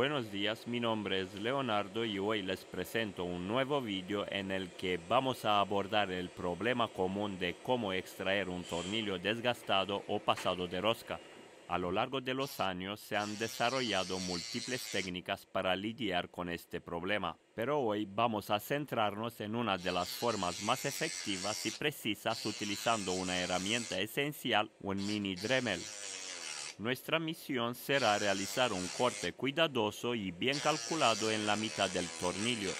Buenos días, mi nombre es Leonardo y hoy les presento un nuevo vídeo en el que vamos a abordar el problema común de cómo extraer un tornillo desgastado o pasado de rosca. A lo largo de los años se han desarrollado múltiples técnicas para lidiar con este problema, pero hoy vamos a centrarnos en una de las formas más efectivas y precisas utilizando una herramienta esencial, un mini Dremel. Nuestra misión será realizar un corte cuidadoso y bien calculado en la mitad del tornillo.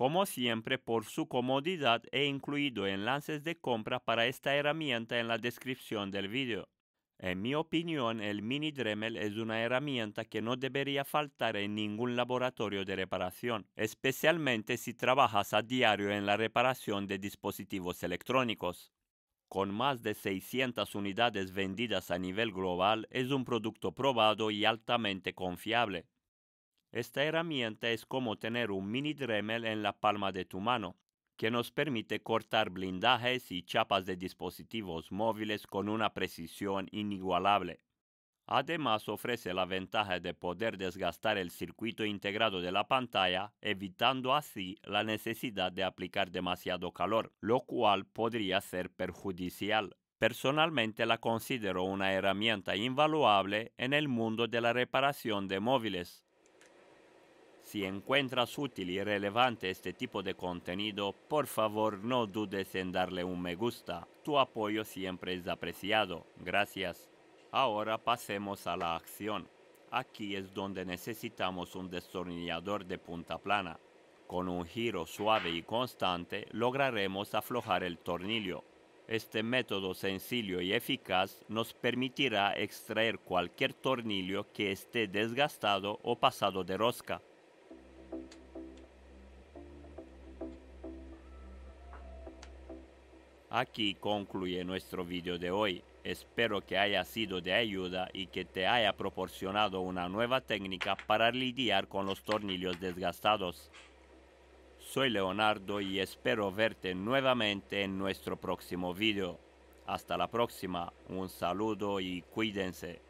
Como siempre, por su comodidad he incluido enlaces de compra para esta herramienta en la descripción del video. En mi opinión, el mini Dremel es una herramienta que no debería faltar en ningún laboratorio de reparación, especialmente si trabajas a diario en la reparación de dispositivos electrónicos. Con más de 600 unidades vendidas a nivel global, es un producto probado y altamente confiable. Esta herramienta es como tener un mini Dremel en la palma de tu mano, que nos permite cortar blindajes y chapas de dispositivos móviles con una precisión inigualable. Además ofrece la ventaja de poder desgastar el circuito integrado de la pantalla, evitando así la necesidad de aplicar demasiado calor, lo cual podría ser perjudicial. Personalmente la considero una herramienta invaluable en el mundo de la reparación de móviles, si encuentras útil y relevante este tipo de contenido, por favor no dudes en darle un me gusta. Tu apoyo siempre es apreciado. Gracias. Ahora pasemos a la acción. Aquí es donde necesitamos un destornillador de punta plana. Con un giro suave y constante lograremos aflojar el tornillo. Este método sencillo y eficaz nos permitirá extraer cualquier tornillo que esté desgastado o pasado de rosca. Aquí concluye nuestro vídeo de hoy. Espero que haya sido de ayuda y que te haya proporcionado una nueva técnica para lidiar con los tornillos desgastados. Soy Leonardo y espero verte nuevamente en nuestro próximo vídeo. Hasta la próxima, un saludo y cuídense.